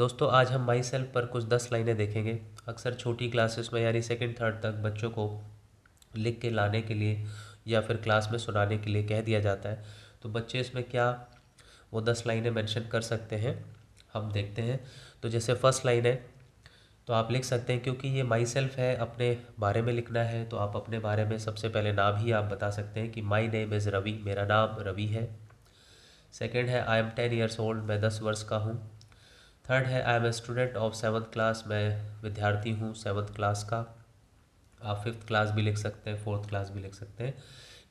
दोस्तों आज हम माई सेल्फ पर कुछ दस लाइनें देखेंगे अक्सर छोटी क्लासेस में यानी सेकेंड थर्ड तक बच्चों को लिख के लाने के लिए या फिर क्लास में सुनाने के लिए कह दिया जाता है तो बच्चे इसमें क्या वो दस लाइनें मेंशन कर सकते हैं हम देखते हैं तो जैसे फर्स्ट लाइन है तो आप लिख सकते हैं क्योंकि ये माई सेल्फ है अपने बारे में लिखना है तो आप अपने बारे में सबसे पहले नाम ही आप बता सकते हैं कि माई नेम इज़ रवि मेरा नाम रवि है सेकेंड है I am ten years old मैं दस वर्ष का हूँ थर्ड है I am a student of seventh class मैं विद्यार्थी हूँ सेवन्थ क्लास का आप फिफ्थ क्लास भी लिख सकते हैं फोर्थ क्लास भी लिख सकते हैं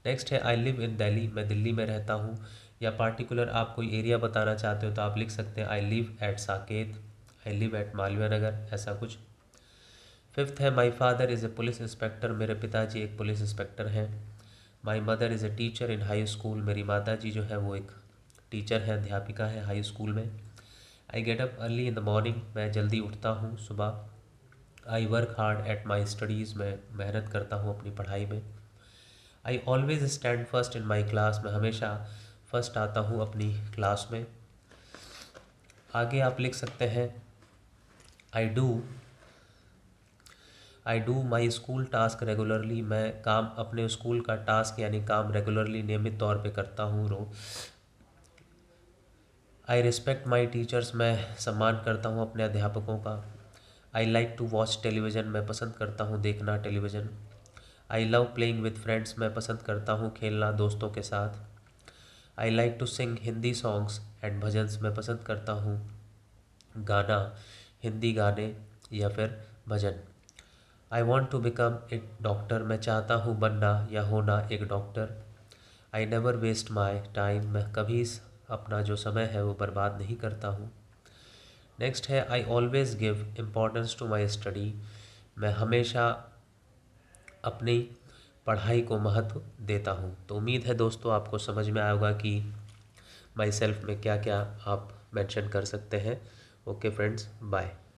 नेक्स्ट है आई लिव इन दिल्ली मैं दिल्ली में रहता हूँ या पार्टिकुलर आप कोई एरिया बताना चाहते हो तो आप लिख सकते हैं I live at Saket I live at Malviya Nagar ऐसा कुछ फिफ्थ है my father is a police inspector मेरे पिताजी एक पुलिस इंस्पेक्टर हैं my mother is a teacher in high school मेरी माता जी जो है वो एक टीचर है अध्यापिका है हाई स्कूल में I get up early in the morning मैं जल्दी उठता हूँ सुबह I work hard at my studies मैं मेहनत करता हूँ अपनी पढ़ाई में I always stand first in my class मैं हमेशा फर्स्ट आता हूँ अपनी क्लास में आगे आप लिख सकते हैं I do I do my school task regularly मैं काम अपने स्कूल का टास्क यानी काम रेगुलरली नियमित तौर पे करता हूँ रो आई रिस्पेक्ट माई टीचर्स मैं सम्मान करता हूँ अपने अध्यापकों का I like to watch television मैं पसंद करता हूँ देखना television I love playing with friends मैं पसंद करता हूँ खेलना दोस्तों के साथ I like to sing Hindi songs and bhajans मैं पसंद करता हूँ गाना हिंदी गाने या फिर भजन I want to become a doctor मैं चाहता हूँ बनना या होना एक doctor I never waste my time मैं कभी अपना जो समय है वो बर्बाद नहीं करता हूँ नेक्स्ट है I always give importance to my study मैं हमेशा अपनी पढ़ाई को महत्व देता हूँ तो उम्मीद है दोस्तों आपको समझ में आएगा कि माई सेल्फ में क्या क्या आप मेंशन कर सकते हैं ओके फ्रेंड्स बाय